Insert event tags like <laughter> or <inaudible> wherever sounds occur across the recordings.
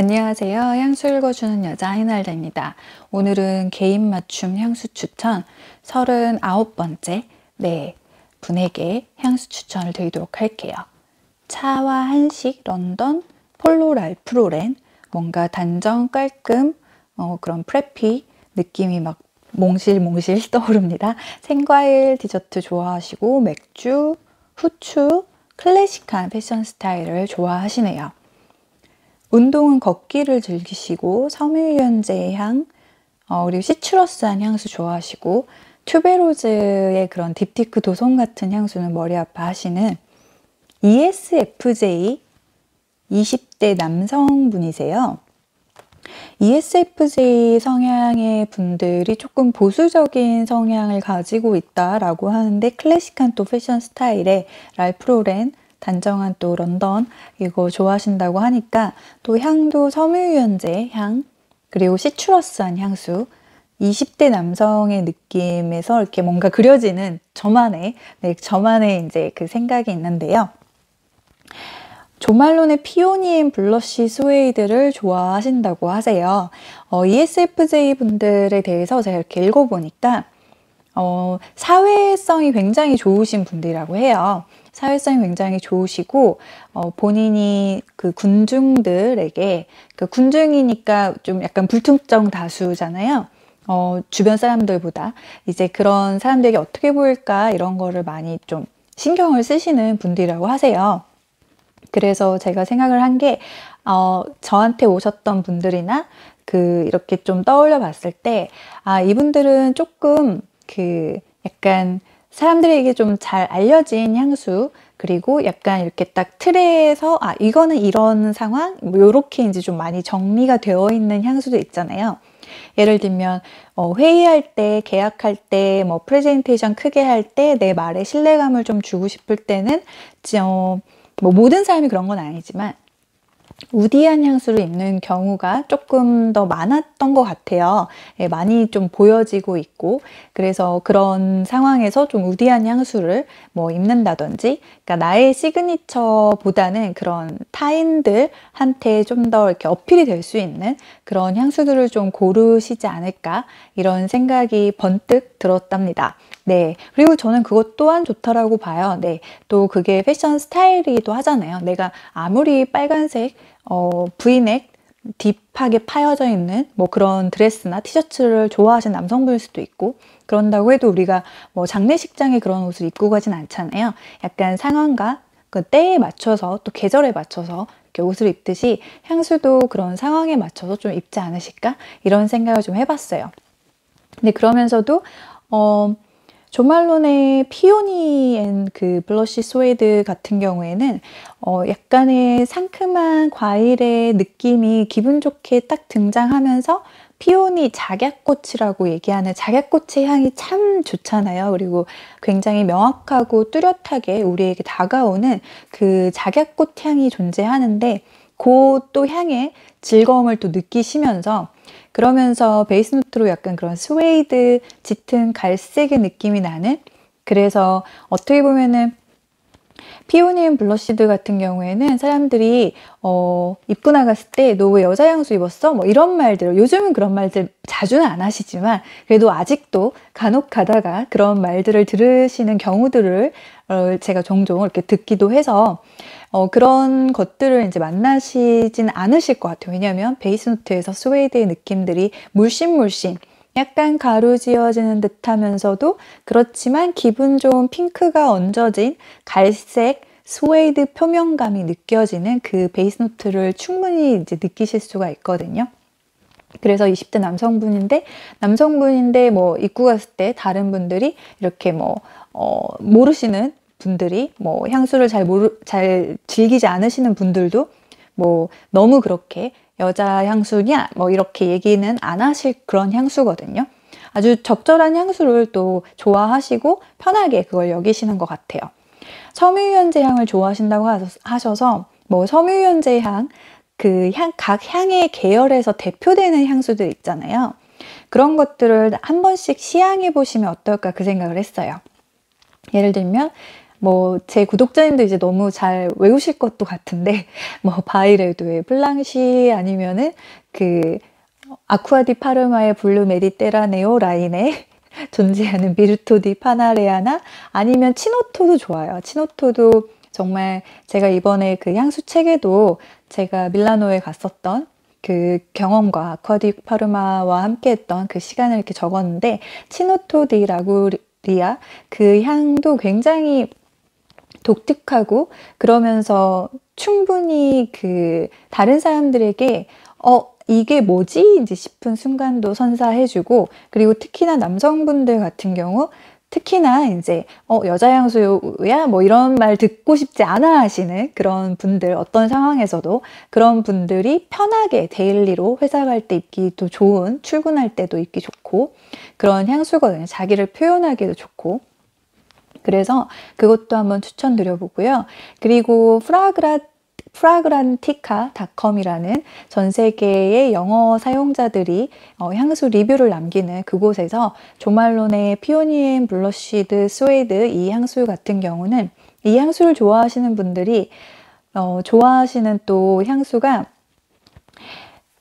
안녕하세요. 향수 읽어주는 여자 해날다입니다 오늘은 개인 맞춤 향수 추천 39번째 네 분에게 향수 추천을 드리도록 할게요. 차와 한식, 런던, 폴로랄, 프로렌 뭔가 단정, 깔끔, 어, 그런 프레피 느낌이 막 몽실몽실 <laughs> 떠오릅니다. 생과일 디저트 좋아하시고 맥주, 후추, 클래식한 패션 스타일을 좋아하시네요. 운동은 걷기를 즐기시고 섬유유연제 향, 어, 그리고 시츄러스한 향수 좋아하시고 튜베로즈의 그런 딥티크 도성 같은 향수는 머리 아파하시는 ESFJ 20대 남성분이세요. ESFJ 성향의 분들이 조금 보수적인 성향을 가지고 있다라고 하는데 클래식한 또 패션 스타일의 랄프 로렌, 단정한 또 런던 이거 좋아하신다고 하니까 또 향도 섬유유연제 향 그리고 시추러스한 향수 20대 남성의 느낌에서 이렇게 뭔가 그려지는 저만의 네, 저만의 이제 그 생각이 있는데요. 조말론의 피오니엔 블러쉬 스웨이드를 좋아하신다고 하세요. 어, ESFJ 분들에 대해서 제가 이렇게 읽어보니까 어, 사회성이 굉장히 좋으신 분들이라고 해요. 사회성이 굉장히 좋으시고 어, 본인이 그 군중들에게 그 군중이니까 좀 약간 불특정 다수잖아요. 어, 주변 사람들보다 이제 그런 사람들에게 어떻게 보일까 이런 거를 많이 좀 신경을 쓰시는 분들이라고 하세요. 그래서 제가 생각을 한 게 어, 저한테 오셨던 분들이나 그 이렇게 좀 떠올려 봤을 때아 이분들은 조금 그 약간 사람들에게 좀 잘 알려진 향수 그리고 약간 이렇게 딱 틀에서 아 이거는 이런 상황 뭐 요렇게 이제 좀 많이 정리가 되어 있는 향수도 있잖아요. 예를 들면 어, 회의할 때, 계약할 때, 뭐 프레젠테이션 크게 할 때 내 말에 신뢰감을 좀 주고 싶을 때는 어, 뭐 모든 사람이 그런 건 아니지만 우디한 향수를 입는 경우가 조금 더 많았던 것 같아요. 예, 많이 좀 보여지고 있고, 그래서 그런 상황에서 좀 우디한 향수를 뭐 입는다든지, 그러니까 나의 시그니처보다는 그런 타인들한테 좀 더 이렇게 어필이 될 수 있는 그런 향수들을 좀 고르시지 않을까, 이런 생각이 번뜩 들었답니다. 네. 그리고 저는 그것 또한 좋다라고 봐요. 네. 또 그게 패션 스타일이기도 하잖아요. 내가 아무리 빨간색, 어, 브이넥, 딥하게 파여져 있는 뭐 그런 드레스나 티셔츠를 좋아하시는 남성분일 수도 있고 그런다고 해도 우리가 뭐 장례식장에 그런 옷을 입고 가진 않잖아요. 약간 상황과 그 때에 맞춰서 또 계절에 맞춰서 이렇게 옷을 입듯이 향수도 그런 상황에 맞춰서 좀 입지 않으실까 이런 생각을 좀 해봤어요. 근데 그러면서도 어 조말론의 피오니 앤 그 블러쉬 스웨드 같은 경우에는 어 약간의 상큼한 과일의 느낌이 기분 좋게 딱 등장하면서 피오니 작약꽃이라고 얘기하는 작약꽃의 향이 참 좋잖아요. 그리고 굉장히 명확하고 뚜렷하게 우리에게 다가오는 그 작약꽃 향이 존재하는데 그 또 향의 즐거움을 또 느끼시면서 그러면서 베이스 노트로 약간 그런 스웨이드 짙은 갈색의 느낌이 나는 그래서 어떻게 보면은 피오니움 블러쉬드 같은 경우에는 사람들이 어, 입고 나갔을 때 너 왜 여자 향수 입었어? 뭐 이런 말들 요즘은 그런 말들 자주는 안 하시지만 그래도 아직도 간혹 가다가 그런 말들을 들으시는 경우들을 어, 제가 종종 이렇게 듣기도 해서 어, 그런 것들을 이제 만나시진 않으실 것 같아요. 왜냐하면 베이스 노트에서 스웨이드의 느낌들이 물씬물씬 약간 가루지어지는 듯하면서도 그렇지만 기분 좋은 핑크가 얹어진 갈색 스웨이드 표면감이 느껴지는 그 베이스 노트를 충분히 이제 느끼실 수가 있거든요. 그래서 20대 남성분인데 남성분인데 뭐 입고 갔을 때 다른 분들이 이렇게 뭐 어, 모르시는 분들이 뭐 향수를 잘 모르 잘 즐기지 않으시는 분들도 뭐 너무 그렇게 여자 향수냐 뭐 이렇게 얘기는 안 하실 그런 향수거든요. 아주 적절한 향수를 또 좋아하시고 편하게 그걸 여기시는 것 같아요. 섬유유연제 향을 좋아하신다고 하셔서 뭐 섬유유연제 향, 그 향, 각 향의 계열에서 대표되는 향수들 있잖아요. 그런 것들을 한 번씩 시향해 보시면 어떨까 그 생각을 했어요. 예를 들면 뭐제 구독자님도 이제 너무 잘 외우실 것도 같은데 <laughs> 뭐바이레드의 플랑시 아니면은 그 아쿠아디 파르마의 블루 메디테라네오 라인에 <laughs> 존재하는 미르토디 파나레아나 아니면 치노토도 좋아요. 치노토도 정말 제가 이번에 그 향수 책에도 제가 밀라노에 갔었던 그 경험과 아쿠아디 파르마와 함께 했던 그 시간을 이렇게 적었는데 치노토 디 라구리아 그 향도 굉장히 독특하고 그러면서 충분히 그 다른 사람들에게 어 이게 뭐지? 이제 싶은 순간도 선사해주고 그리고 특히나 남성분들 같은 경우 특히나 이제 어 여자 향수야 뭐 이런 말 듣고 싶지 않아 하시는 그런 분들 어떤 상황에서도 그런 분들이 편하게 데일리로 회사 갈 때 입기도 좋은 출근할 때도 입기 좋고 그런 향수거든요 자기를 표현하기도 좋고 그래서 그것도 한번 추천드려보고요. 그리고 프라그라 프라그란티카닷컴이라는 전 세계의 영어 사용자들이 어, 향수 리뷰를 남기는 그곳에서 조말론의 피오니엔 블러쉬드 스웨이드 이 향수 같은 경우는 이 향수를 좋아하시는 분들이 어, 좋아하시는 또 향수가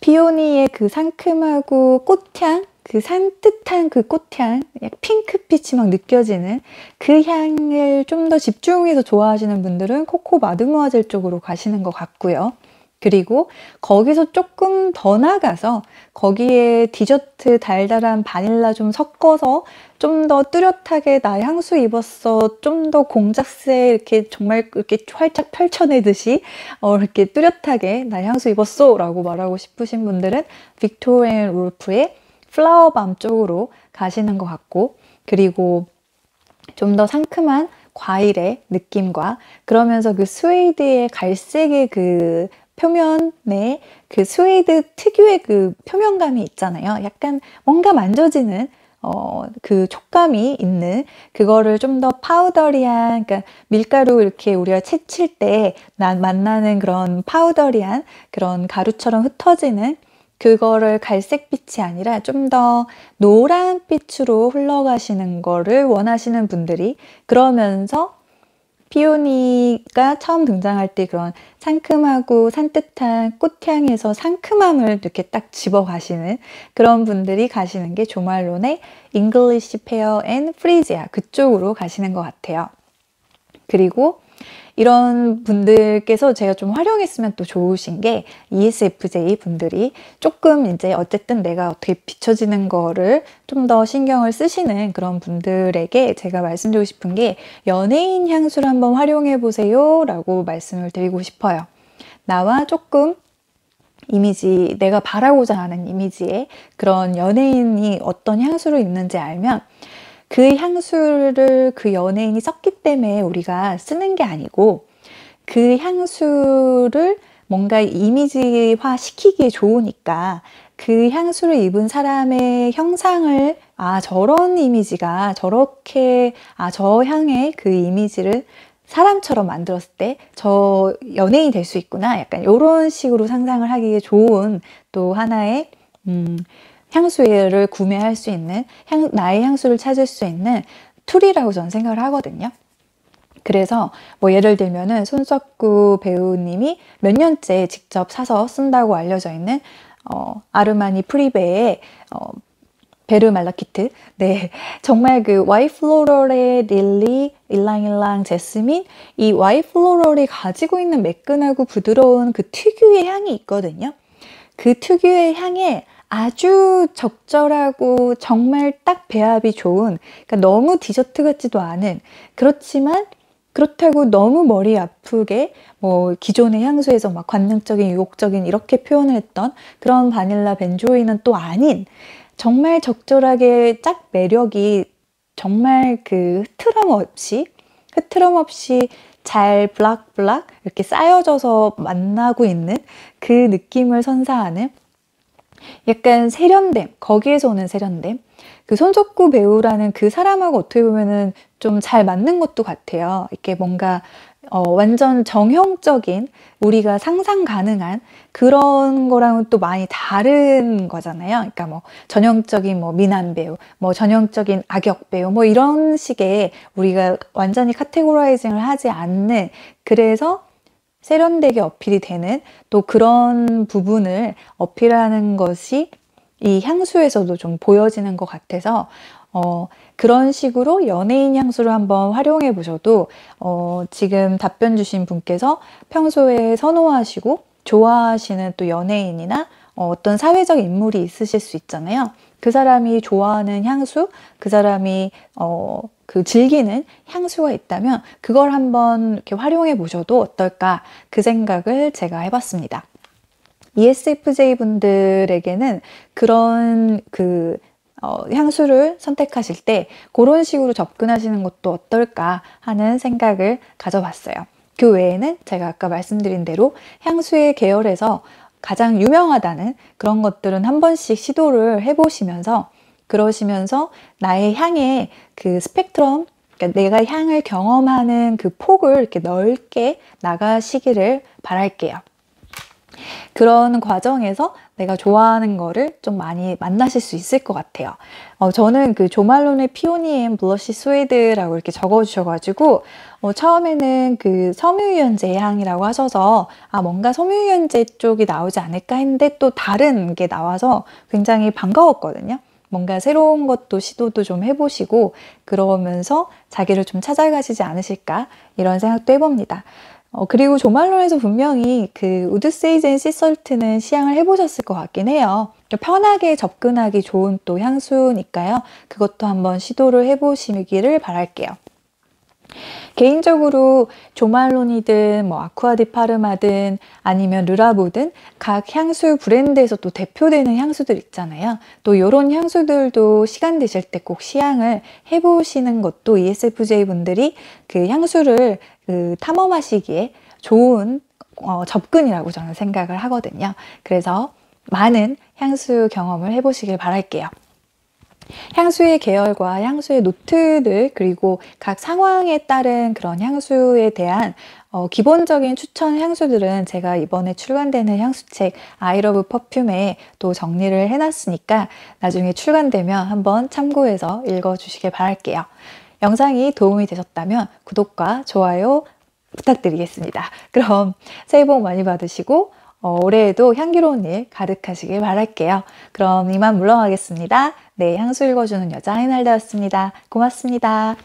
피오니의 그 상큼하고 꽃향 그 산뜻한 그 꽃향, 핑크빛이 막 느껴지는 그 향을 좀 더 집중해서 좋아하시는 분들은 코코 마드모아젤 쪽으로 가시는 것 같고요. 그리고 거기서 조금 더 나가서 거기에 디저트 달달한 바닐라 좀 섞어서 좀 더 뚜렷하게 나 향수 입었어 좀 더 공작새 이렇게 정말 이렇게 활짝 펼쳐내듯이 어, 이렇게 뚜렷하게 나 향수 입었어 라고 말하고 싶으신 분들은 빅토리앤 롤프의 플라워밤 쪽으로 가시는 것 같고 그리고 좀 더 상큼한 과일의 느낌과 그러면서 그 스웨이드의 갈색의 그 표면에 그 스웨이드 특유의 그 표면감이 있잖아요. 약간 뭔가 만져지는 어, 그 촉감이 있는 그거를 좀 더 파우더리한 그러니까 밀가루 이렇게 우리가 채칠 때 난 만나는 그런 파우더리한 그런 가루처럼 흩어지는 그거를 갈색빛이 아니라 좀 더 노란빛으로 흘러가시는 거를 원하시는 분들이 그러면서 피오니가 처음 등장할 때 그런 상큼하고 산뜻한 꽃향에서 상큼함을 이렇게 딱 집어 가시는 그런 분들이 가시는 게 조말론의 잉글리시 페어 앤 프리지아 그쪽으로 가시는 것 같아요. 그리고 이런 분들께서 제가 좀 활용했으면 또 좋으신 게 ESFJ 분들이 조금 이제 어쨌든 내가 어떻게 비춰지는 거를 좀 더 신경을 쓰시는 그런 분들에게 제가 말씀드리고 싶은 게 연예인 향수를 한번 활용해 보세요 라고 말씀을 드리고 싶어요. 나와 조금 이미지, 내가 바라고자 하는 이미지에 그런 연예인이 어떤 향수로있는지 알면 그 향수를 그 연예인이 썼기 때문에 우리가 쓰는 게 아니고 그 향수를 뭔가 이미지화 시키기에 좋으니까 그 향수를 입은 사람의 형상을 아 저런 이미지가 저렇게 아 저 향의 그 이미지를 사람처럼 만들었을 때 저 연예인이 될 수 있구나 약간 이런 식으로 상상을 하기에 좋은 또 하나의 음, 향수를 구매할 수 있는 향, 나의 향수를 찾을 수 있는 툴이라고 저는 생각을 하거든요. 그래서 뭐 예를 들면은 손석구 배우님이 몇 년째 직접 사서 쓴다고 알려져 있는 어, 아르마니 프리베의 어, 베르말라 키트. 네. <laughs> 정말 그 와이플로럴의 릴리, 일랑일랑, 제스민, 이 와이플로럴이 가지고 있는 매끈하고 부드러운 그 특유의 향이 있거든요. 그 특유의 향에 아주 적절하고 정말 딱 배합이 좋은 그러니까 너무 디저트 같지도 않은 그렇지만 그렇다고 너무 머리 아프게 뭐 기존의 향수에서 막 관능적인 유혹적인 이렇게 표현을 했던 그런 바닐라 벤조이는또 아닌 정말 적절하게 짝 매력이 정말 그 흐트럼 없이 흐트럼 없이 잘 블락블락 이렇게 쌓여져서 만나고 있는 그 느낌을 선사하는 약간 세련됨, 거기에서 오는 세련됨. 그 손석구 배우라는 그 사람하고 어떻게 보면은 좀 잘 맞는 것도 같아요. 이렇게 뭔가 어, 완전 정형적인 우리가 상상 가능한 그런 거랑은 또 많이 다른 거잖아요. 그러니까 뭐 전형적인 뭐 미남 배우, 뭐 전형적인 악역 배우, 뭐 이런 식의 우리가 완전히 카테고라이징을 하지 않는 그래서 세련되게 어필이 되는 또 그런 부분을 어필하는 것이 이 향수에서도 좀 보여지는 것 같아서 어, 그런 식으로 연예인 향수를 한번 활용해 보셔도 어, 지금 답변 주신 분께서 평소에 선호하시고 좋아하시는 또 연예인이나 어, 어떤 사회적 인물이 있으실 수 있잖아요. 그 사람이 좋아하는 향수, 그 사람이 어, 그 즐기는 향수가 있다면 그걸 한번 이렇게 활용해 보셔도 어떨까 그 생각을 제가 해봤습니다. ESFJ 분들에게는 그런 그 어, 향수를 선택하실 때 그런 식으로 접근하시는 것도 어떨까 하는 생각을 가져봤어요. 그 외에는 제가 아까 말씀드린 대로 향수의 계열에서 가장 유명하다는 그런 것들은 한 번씩 시도를 해보시면서 그러시면서 나의 향의 그 스펙트럼 그러니까 내가 향을 경험하는 그 폭을 이렇게 넓게 나가시기를 바랄게요. 그런 과정에서 내가 좋아하는 거를 좀 많이 만나실 수 있을 것 같아요. 어, 저는 그 조말론의 피오니 앤 블러쉬 스웨드라고 이렇게 적어주셔가지고 어, 처음에는 그 섬유유연제 향이라고 하셔서 아 뭔가 섬유유연제 쪽이 나오지 않을까 했는데 또 다른 게 나와서 굉장히 반가웠거든요. 뭔가 새로운 것도 시도도 좀 해보시고 그러면서 자기를 좀 찾아가시지 않으실까 이런 생각도 해봅니다. 어, 그리고 조말론에서 분명히 그우드세이젠 시설트는 시향을 해보셨을 것 같긴 해요. 그러니까 편하게 접근하기 좋은 또 향수니까요. 그것도 한번 시도를 해보시기를 바랄게요. 개인적으로 조말론이든 뭐 아쿠아디파르마든 아니면 르라보든 각 향수 브랜드에서 또 대표되는 향수들 있잖아요. 또 이런 향수들도 시간 되실 때 꼭 시향을 해보시는 것도 ESFJ 분들이 그 향수를 그 탐험하시기에 좋은 어, 접근이라고 저는 생각을 하거든요. 그래서 많은 향수 경험을 해보시길 바랄게요. 향수의 계열과 향수의 노트들 그리고 각 상황에 따른 그런 향수에 대한 어, 기본적인 추천 향수들은 제가 이번에 출간되는 향수책 아이러브 퍼퓸에 또 정리를 해놨으니까 나중에 출간되면 한번 참고해서 읽어주시길 바랄게요. 영상이 도움이 되셨다면 구독과 좋아요 부탁드리겠습니다. 그럼 새해 복 많이 받으시고 어, 올해에도 향기로운 일 가득하시길 바랄게요. 그럼 이만 물러가겠습니다. 네, 향수 읽어주는 여자 해날다였습니다. 고맙습니다.